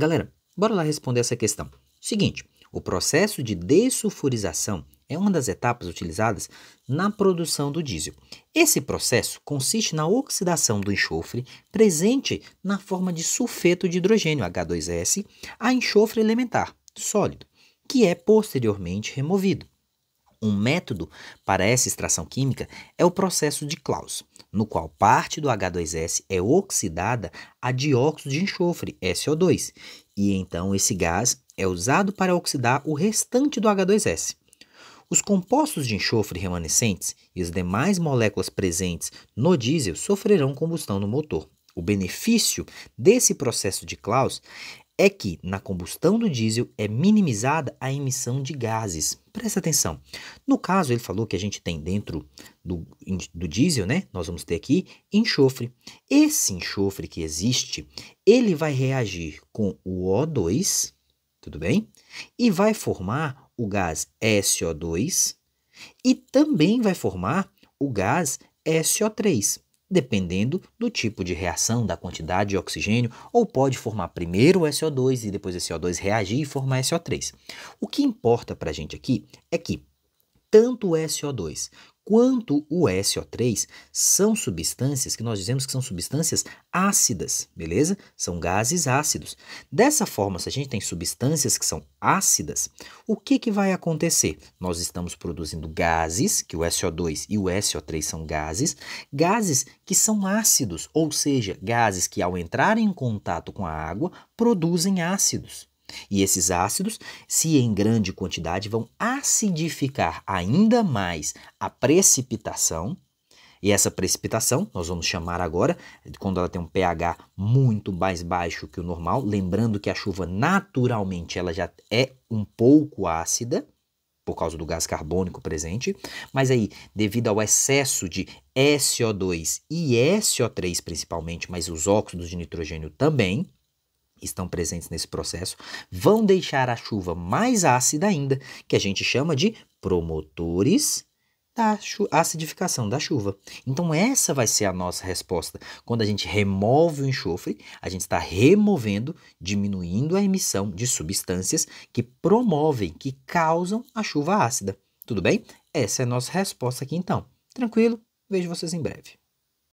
Galera, bora lá responder essa questão. Seguinte, o processo de dessulfurização é uma das etapas utilizadas na produção do diesel. Esse processo consiste na oxidação do enxofre presente na forma de sulfeto de hidrogênio, H2S, a enxofre elementar, sólido, que é posteriormente removido. Um método para essa extração química é o processo de Claus, no qual parte do H2S é oxidada a dióxido de enxofre, SO2, e então esse gás é usado para oxidar o restante do H2S. Os compostos de enxofre remanescentes e as demais moléculas presentes no diesel sofrerão combustão no motor. O benefício desse processo de Claus é que na combustão do diesel é minimizada a emissão de gases. Presta atenção. No caso, ele falou que a gente tem dentro do, do diesel, né? Nós vamos ter aqui enxofre. Esse enxofre que existe, ele vai reagir com o O2, tudo bem? E vai formar o gás SO2 e também vai formar o gás SO3 dependendo do tipo de reação, da quantidade de oxigênio, ou pode formar primeiro o SO2 e depois o so 2 reagir e formar SO3. O que importa para a gente aqui é que tanto o SO2 quanto o SO3 são substâncias que nós dizemos que são substâncias ácidas, beleza? São gases ácidos. Dessa forma, se a gente tem substâncias que são ácidas, o que, que vai acontecer? Nós estamos produzindo gases, que o SO2 e o SO3 são gases, gases que são ácidos, ou seja, gases que ao entrar em contato com a água produzem ácidos. E esses ácidos, se em grande quantidade, vão acidificar ainda mais a precipitação. E essa precipitação, nós vamos chamar agora, quando ela tem um pH muito mais baixo que o normal, lembrando que a chuva naturalmente ela já é um pouco ácida, por causa do gás carbônico presente, mas aí, devido ao excesso de SO2 e SO3 principalmente, mas os óxidos de nitrogênio também, estão presentes nesse processo, vão deixar a chuva mais ácida ainda, que a gente chama de promotores da acidificação da chuva. Então, essa vai ser a nossa resposta. Quando a gente remove o enxofre, a gente está removendo, diminuindo a emissão de substâncias que promovem, que causam a chuva ácida. Tudo bem? Essa é a nossa resposta aqui então. Tranquilo? Vejo vocês em breve.